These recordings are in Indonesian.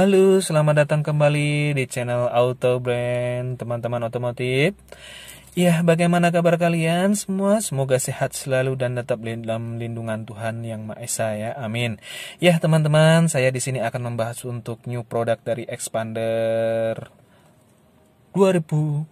Halo, selamat datang kembali di channel Auto Brand teman-teman otomotif. Ya, bagaimana kabar kalian semua? Semoga sehat selalu dan tetap dalam lindungan Tuhan Yang Maha Esa ya. Amin. Ya, teman-teman, saya di sini akan membahas untuk new product dari Expander 2020.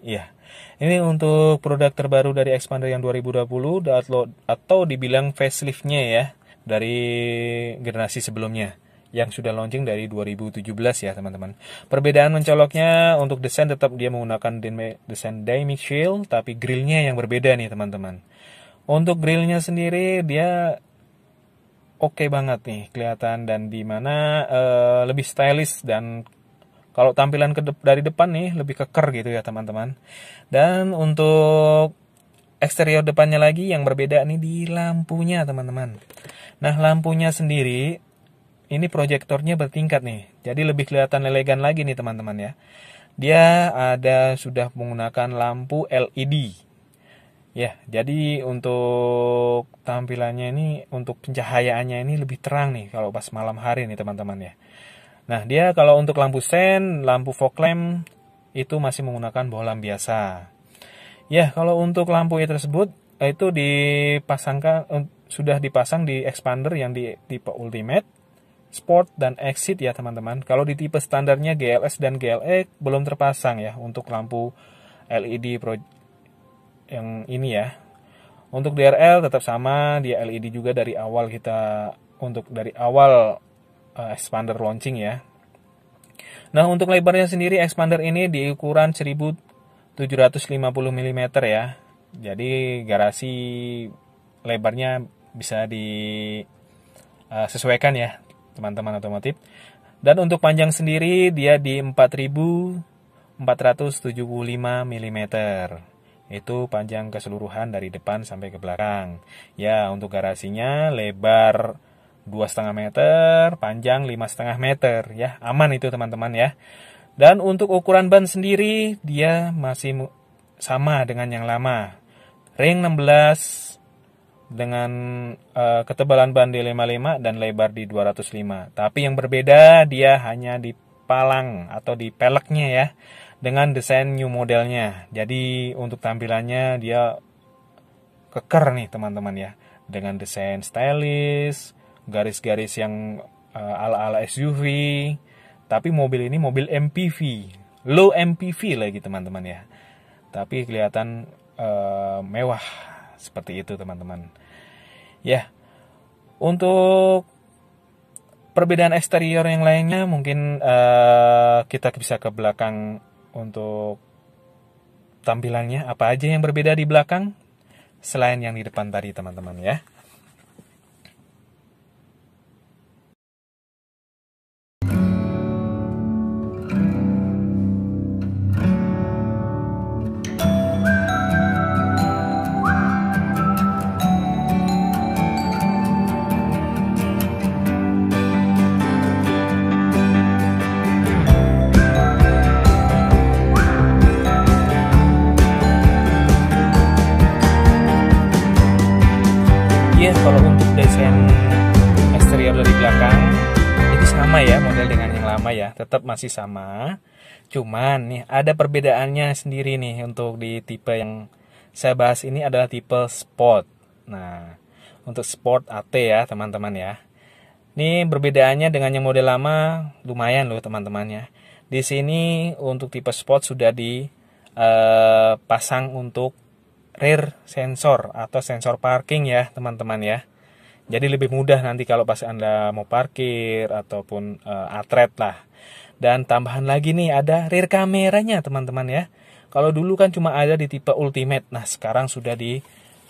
Ya. Ini untuk produk terbaru dari Expander yang 2020 atau dibilang faceliftnya ya dari generasi sebelumnya yang sudah launching dari 2017 ya teman-teman. Perbedaan mencoloknya untuk desain tetap dia menggunakan desain dynamic shield tapi grillnya yang berbeda nih teman-teman. Untuk grillnya sendiri dia oke okay banget nih kelihatan dan dimana uh, eh, lebih stylish dan kalau tampilan ke de dari depan nih lebih keker gitu ya teman-teman dan untuk eksterior depannya lagi yang berbeda nih di lampunya teman-teman nah lampunya sendiri ini proyektornya bertingkat nih. Jadi lebih kelihatan elegan lagi nih teman-teman ya. Dia ada sudah menggunakan lampu LED. Ya, jadi untuk tampilannya ini, untuk pencahayaannya ini lebih terang nih kalau pas malam hari nih teman-teman ya. Nah, dia kalau untuk lampu sen, lampu fog lamp itu masih menggunakan bohlam biasa. Ya, kalau untuk lampu e tersebut itu dipasangkan eh, sudah dipasang di expander yang di tipe ultimate Sport dan Exit ya teman-teman. Kalau di tipe standarnya GLS dan GLE belum terpasang ya untuk lampu LED Pro yang ini ya. Untuk DRL tetap sama, dia LED juga dari awal kita untuk dari awal uh, expander launching ya. Nah, untuk lebarnya sendiri expander ini di ukuran 1750 mm ya. Jadi garasi lebarnya bisa disesuaikan eh, ya teman-teman otomotif. Dan untuk panjang sendiri dia di 4475 mm. Itu panjang keseluruhan dari depan sampai ke belakang. Ya, untuk garasinya lebar 2,5 meter, panjang 5,5 meter ya. Aman itu teman-teman ya. Dan untuk ukuran ban sendiri dia masih sama dengan yang lama. Ring 16 dengan uh, ketebalan ban di 55 dan lebar di 205. Tapi yang berbeda dia hanya di palang atau di peleknya ya dengan desain new modelnya. Jadi untuk tampilannya dia keker nih teman-teman ya dengan desain stylish, garis-garis yang uh, ala-ala SUV. Tapi mobil ini mobil MPV, low MPV lagi teman-teman ya. Tapi kelihatan uh, mewah seperti itu teman-teman ya untuk perbedaan eksterior yang lainnya mungkin uh, kita bisa ke belakang untuk tampilannya apa aja yang berbeda di belakang selain yang di depan tadi teman-teman ya tetap masih sama. Cuman nih ada perbedaannya sendiri nih untuk di tipe yang saya bahas ini adalah tipe sport. Nah, untuk sport AT ya teman-teman ya. Ini perbedaannya dengan yang model lama lumayan loh teman-temannya. Di sini untuk tipe sport sudah dipasang eh, untuk rear sensor atau sensor parking ya teman-teman ya. Jadi lebih mudah nanti kalau pas Anda mau parkir ataupun uh, eh, atret lah. Dan tambahan lagi nih ada rear kameranya teman-teman ya. Kalau dulu kan cuma ada di tipe Ultimate. Nah, sekarang sudah di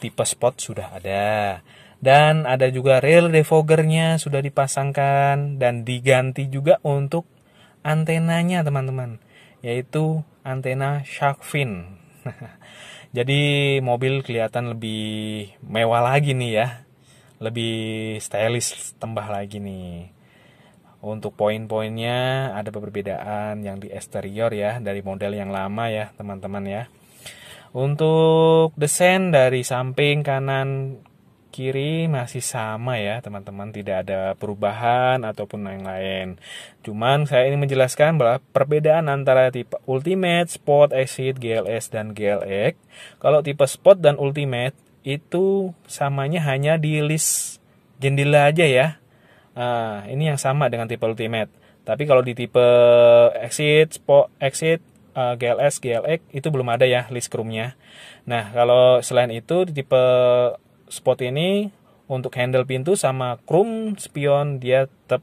tipe Spot sudah ada. Dan ada juga rear defogernya sudah dipasangkan dan diganti juga untuk antenanya teman-teman. Yaitu antena shark fin. Jadi mobil kelihatan lebih mewah lagi nih ya. Lebih stylish tambah lagi nih. Untuk poin-poinnya ada perbedaan yang di eksterior ya dari model yang lama ya teman-teman ya. Untuk desain dari samping kanan kiri masih sama ya teman-teman tidak ada perubahan ataupun yang lain cuman saya ini menjelaskan bahwa perbedaan antara tipe Ultimate, Sport, Exit, GLS, dan GLX kalau tipe Sport dan Ultimate itu samanya hanya di list jendela aja ya Nah, ini yang sama dengan tipe Ultimate. Tapi kalau di tipe Exit, Spot, Exit, uh, ah, GLS, GLX itu belum ada ya list chrome-nya. Nah, kalau selain itu di tipe Spot ini untuk handle pintu sama chrome spion dia tetap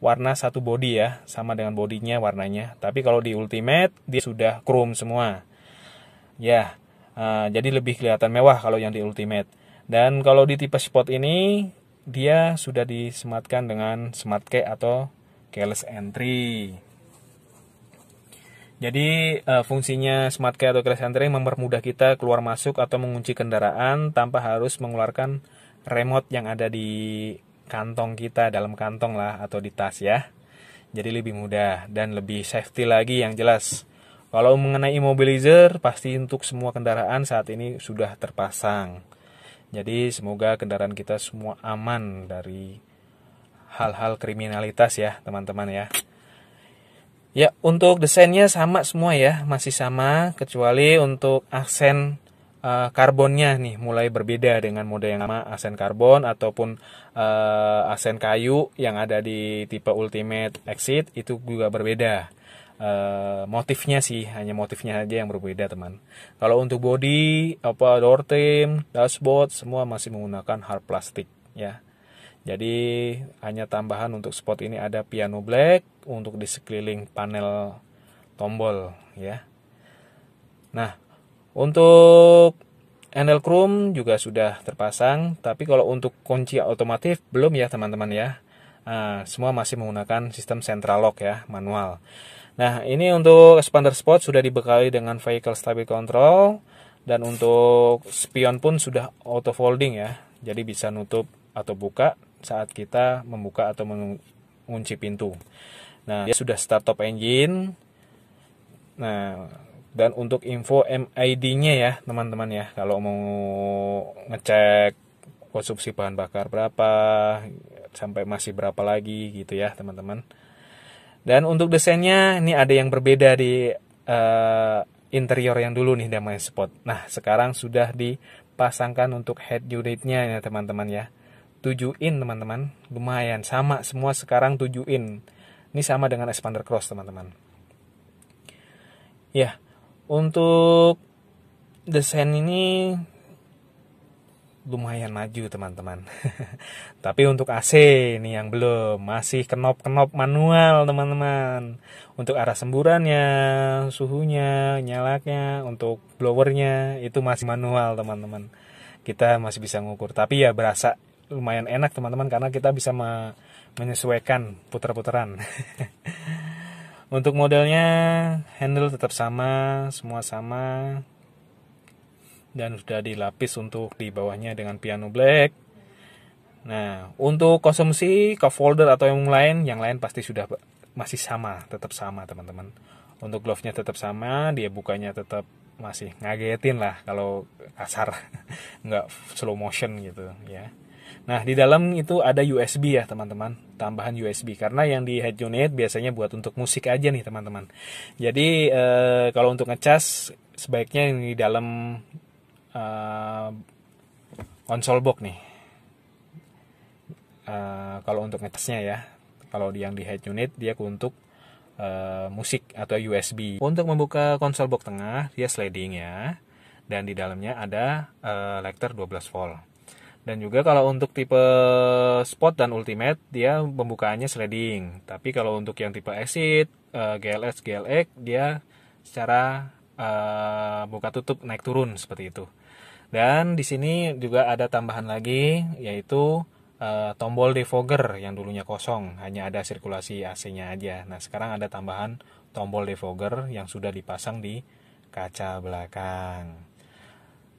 warna satu body ya, sama dengan bodinya warnanya. Tapi kalau di Ultimate dia sudah chrome semua. Ya, uh, jadi lebih kelihatan mewah kalau yang di Ultimate. Dan kalau di tipe Spot ini dia sudah disematkan dengan smart key atau keyless entry. Jadi eh, fungsinya smart key atau keyless entry mempermudah kita keluar masuk atau mengunci kendaraan tanpa harus mengeluarkan remote yang ada di kantong kita dalam kantong lah atau di tas ya. Jadi lebih mudah dan lebih safety lagi yang jelas. Kalau mengenai immobilizer pasti untuk semua kendaraan saat ini sudah terpasang. Jadi semoga kendaraan kita semua aman dari hal-hal kriminalitas ya teman-teman ya. Ya untuk desainnya sama semua ya masih sama kecuali untuk aksen uh, karbonnya nih mulai berbeda dengan mode yang lama aksen karbon ataupun uh, aksen kayu yang ada di tipe Ultimate Exit itu juga berbeda uh, motifnya sih hanya motifnya aja yang berbeda teman kalau untuk body apa door trim dashboard semua masih menggunakan hard plastik ya jadi hanya tambahan untuk spot ini ada piano black untuk di sekeliling panel tombol ya nah untuk handle chrome juga sudah terpasang tapi kalau untuk kunci otomatis belum ya teman-teman ya Nah, semua masih menggunakan sistem central lock ya, manual. Nah, ini untuk expander spot sudah dibekali dengan vehicle stability control dan untuk spion pun sudah auto folding ya. Jadi bisa nutup atau buka saat kita membuka atau mengunci pintu. Nah, dia sudah start top engine. Nah, dan untuk info MID-nya ya, teman-teman ya, kalau mau ngecek konsumsi bahan bakar berapa, sampai masih berapa lagi gitu ya, teman-teman. Dan untuk desainnya ini ada yang berbeda di uh, interior yang dulu nih damai spot. Nah, sekarang sudah dipasangkan untuk head unitnya ya teman-teman ya. 7 in teman-teman, lumayan sama semua sekarang 7 in. Ini sama dengan expander cross teman-teman. Ya, untuk desain ini lumayan maju teman-teman tapi untuk AC ini yang belum masih kenop-kenop manual teman-teman untuk arah semburannya suhunya nyalaknya untuk blowernya itu masih manual teman-teman kita masih bisa ngukur tapi ya berasa lumayan enak teman-teman karena kita bisa menyesuaikan puter-puteran. untuk modelnya handle tetap sama semua sama dan sudah dilapis untuk di bawahnya dengan piano black. Nah, untuk konsumsi ke folder atau yang lain, yang lain pasti sudah masih sama, tetap sama teman-teman. Untuk glove-nya tetap sama, dia bukanya tetap masih ngagetin lah kalau kasar, nggak slow motion gitu ya. Nah, di dalam itu ada USB ya, teman-teman. Tambahan USB karena yang di head unit biasanya buat untuk musik aja nih, teman-teman. Jadi, eh, kalau untuk ngecas sebaiknya yang di dalam uh, konsol box nih uh, kalau untuk ngetesnya ya kalau yang di head unit dia untuk uh, musik atau USB untuk membuka konsol box tengah dia sliding ya dan di dalamnya ada uh, lector 12 volt dan juga kalau untuk tipe spot dan ultimate dia pembukaannya sliding tapi kalau untuk yang tipe exit uh, GLS GLX dia secara uh, buka tutup naik turun seperti itu dan di sini juga ada tambahan lagi yaitu e, tombol defogger yang dulunya kosong, hanya ada sirkulasi AC-nya aja. Nah, sekarang ada tambahan tombol defogger yang sudah dipasang di kaca belakang.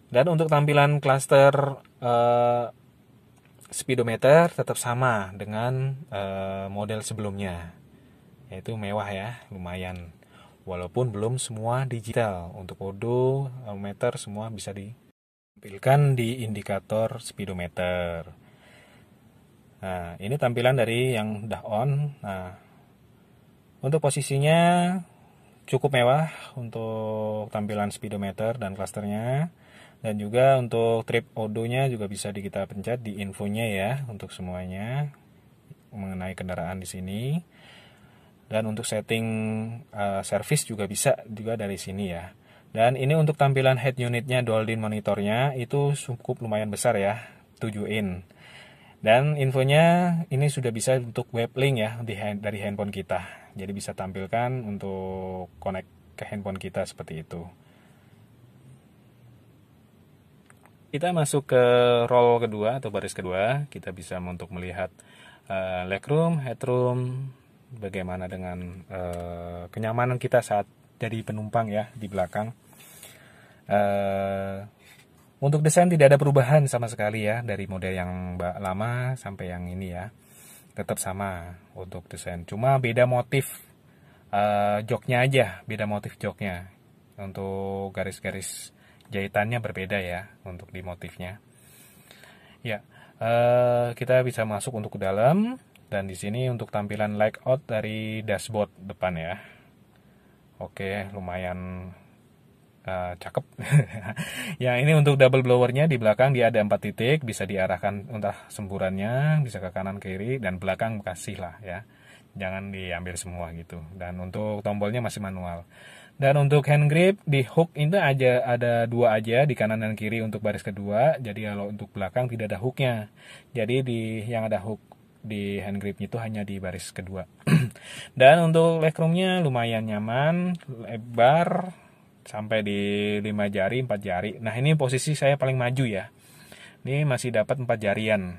Dan untuk tampilan cluster e, eh, speedometer tetap sama dengan e, model sebelumnya. Yaitu mewah ya, lumayan. Walaupun belum semua digital. Untuk odometer semua bisa di tampilkan di indikator speedometer. Nah, ini tampilan dari yang udah on. Nah, untuk posisinya cukup mewah untuk tampilan speedometer dan clusternya. Dan juga untuk trip odonya juga bisa di kita pencet di infonya ya untuk semuanya mengenai kendaraan di sini. Dan untuk setting uh, service juga bisa juga dari sini ya. Dan ini untuk tampilan head unitnya dual monitornya itu cukup lumayan besar ya, 7 in. Dan infonya ini sudah bisa untuk web link ya dari handphone kita. Jadi bisa tampilkan untuk connect ke handphone kita seperti itu. Kita masuk ke roll kedua atau baris kedua, kita bisa untuk melihat uh, eh, legroom, headroom, bagaimana dengan uh, kenyamanan kita saat jadi penumpang ya di belakang. Eh, untuk desain tidak ada perubahan sama sekali ya dari model yang lama sampai yang ini ya. Tetap sama untuk desain, cuma beda motif uh, joknya aja, beda motif joknya. Untuk garis-garis jahitannya berbeda ya untuk di motifnya. Ya, uh, kita bisa masuk untuk ke dalam dan di sini untuk tampilan layout dari dashboard depan ya. Oke, lumayan uh, cakep. ya ini untuk double blowernya di belakang dia ada empat titik, bisa diarahkan untuk semburannya, bisa ke kanan kiri dan belakang kasih lah ya. Jangan diambil semua gitu. Dan untuk tombolnya masih manual. Dan untuk hand grip di hook itu aja ada dua aja di kanan dan kiri untuk baris kedua. Jadi kalau untuk belakang tidak ada hooknya. Jadi di yang ada hook di hand grip itu hanya di baris kedua dan untuk legroomnya lumayan nyaman lebar sampai di 5 jari 4 jari nah ini posisi saya paling maju ya ini masih dapat 4 jarian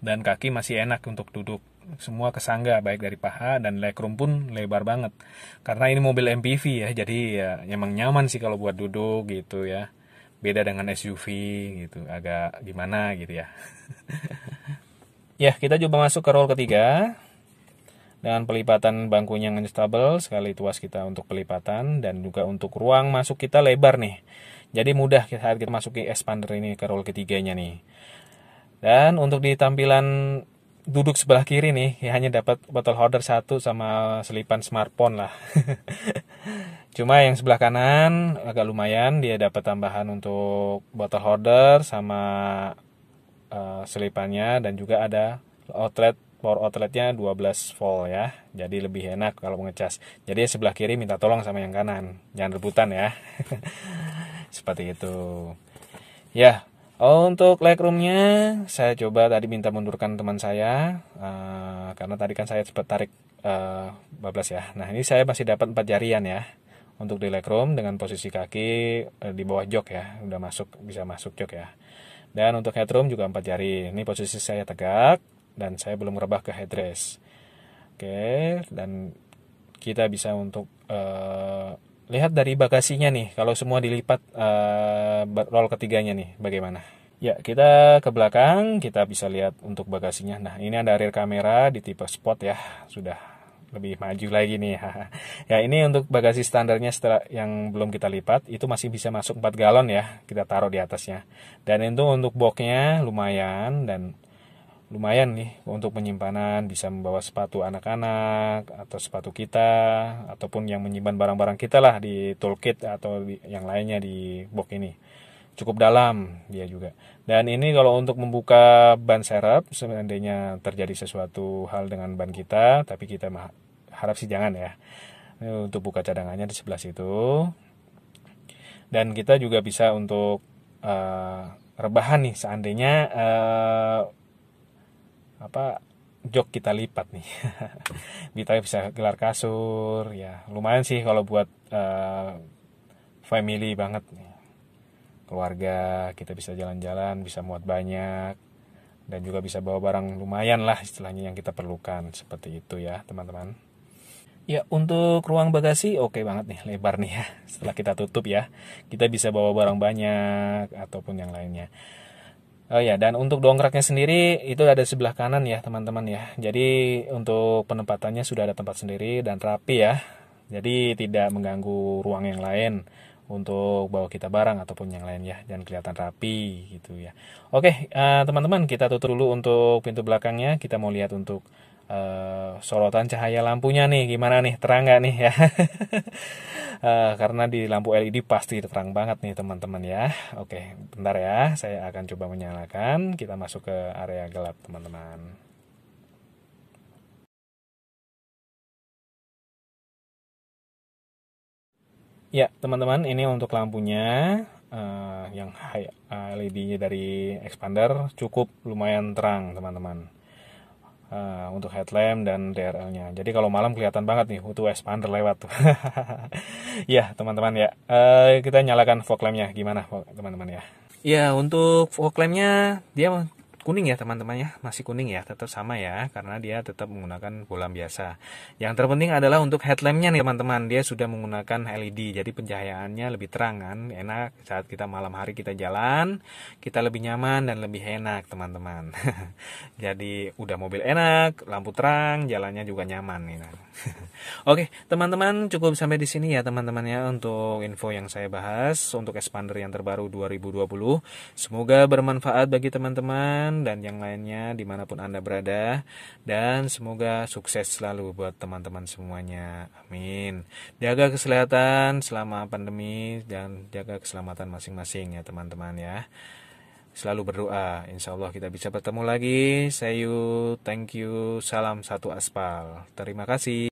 dan kaki masih enak untuk duduk semua kesangga baik dari paha dan legroom pun lebar banget karena ini mobil MPV ya jadi ya emang nyaman sih kalau buat duduk gitu ya beda dengan SUV gitu agak gimana gitu ya ya kita coba masuk ke roll ketiga dengan pelipatan bangkunya yang unstable sekali tuas kita untuk pelipatan dan juga untuk ruang masuk kita lebar nih jadi mudah saat kita masuki expander ini ke roll ketiganya nih dan untuk di tampilan duduk sebelah kiri nih ya hanya dapat bottle holder satu sama selipan smartphone lah cuma yang sebelah kanan agak lumayan dia dapat tambahan untuk bottle holder sama uh, selipannya dan juga ada outlet power outletnya 12 volt ya jadi lebih enak kalau mengecas jadi sebelah kiri minta tolong sama yang kanan jangan rebutan ya seperti itu ya untuk legroomnya saya coba tadi minta mundurkan teman saya uh, karena tadi kan saya sempat tarik uh, eh, 12 ya nah ini saya masih dapat 4 jarian ya untuk di legroom dengan posisi kaki uh, di bawah jok ya udah masuk bisa masuk jok ya dan untuk headroom juga empat jari ini posisi saya tegak dan saya belum merubah ke headrest oke okay, dan kita bisa untuk uh, lihat dari bagasinya nih kalau semua dilipat uh, roll ketiganya nih bagaimana ya kita ke belakang kita bisa lihat untuk bagasinya nah ini ada rear kamera di tipe sport ya sudah lebih maju lagi nih ya ini untuk bagasi standarnya setelah yang belum kita lipat itu masih bisa masuk 4 galon ya kita taruh di atasnya dan itu untuk boxnya lumayan dan lumayan nih untuk penyimpanan bisa membawa sepatu anak-anak atau sepatu kita ataupun yang menyimpan barang-barang kita lah di toolkit atau di, yang lainnya di box ini cukup dalam dia juga dan ini kalau untuk membuka ban serep seandainya terjadi sesuatu hal dengan ban kita tapi kita harap sih jangan ya untuk buka cadangannya di sebelah situ dan kita juga bisa untuk uh, rebahan nih seandainya uh, apa jok kita lipat nih. kita bisa gelar kasur ya. Lumayan sih kalau buat uh, family banget nih. Keluarga kita bisa jalan-jalan, bisa muat banyak dan juga bisa bawa barang lumayan lah istilahnya yang kita perlukan seperti itu ya teman-teman. Ya untuk ruang bagasi oke okay banget nih lebar nih ya setelah kita tutup ya kita bisa bawa barang banyak ataupun yang lainnya. Oh ya, dan untuk dongkraknya sendiri itu ada sebelah kanan ya teman-teman ya. Jadi untuk penempatannya sudah ada tempat sendiri dan rapi ya. Jadi tidak mengganggu ruang yang lain untuk bawa kita barang ataupun yang lain ya. Dan kelihatan rapi gitu ya. Oke, eh, teman-teman uh, kita tutup dulu untuk pintu belakangnya. Kita mau lihat untuk e, sorotan cahaya lampunya nih gimana nih terang nggak nih ya e, karena di lampu LED pasti terang banget nih teman-teman ya oke bentar ya saya akan coba menyalakan kita masuk ke area gelap teman-teman Ya, teman-teman, ini untuk lampunya uh, yang LED-nya dari expander cukup lumayan terang, teman-teman uh, untuk headlamp dan DRL-nya. Jadi kalau malam kelihatan banget nih untuk Expander lewat tuh. ya teman-teman ya, uh, kita nyalakan fog lampnya gimana teman-teman ya? Ya untuk fog lampnya dia kuning ya teman-teman ya masih kuning ya tetap sama ya karena dia tetap menggunakan bolam biasa yang terpenting adalah untuk headlampnya nih teman-teman dia sudah menggunakan LED jadi pencahayaannya lebih terang kan enak saat kita malam hari kita jalan kita lebih nyaman dan lebih enak teman-teman jadi udah mobil enak lampu terang jalannya juga nyaman nih kan? oke teman-teman cukup sampai di sini ya teman-teman ya untuk info yang saya bahas untuk expander yang terbaru 2020 semoga bermanfaat bagi teman-teman teman-teman dan yang lainnya dimanapun Anda berada. Dan semoga sukses selalu buat teman-teman semuanya. Amin. Jaga kesehatan selama pandemi dan jaga keselamatan masing-masing ya teman-teman ya. Selalu berdoa, insya Allah kita bisa bertemu lagi. Sayu, thank you, salam satu aspal. Terima kasih.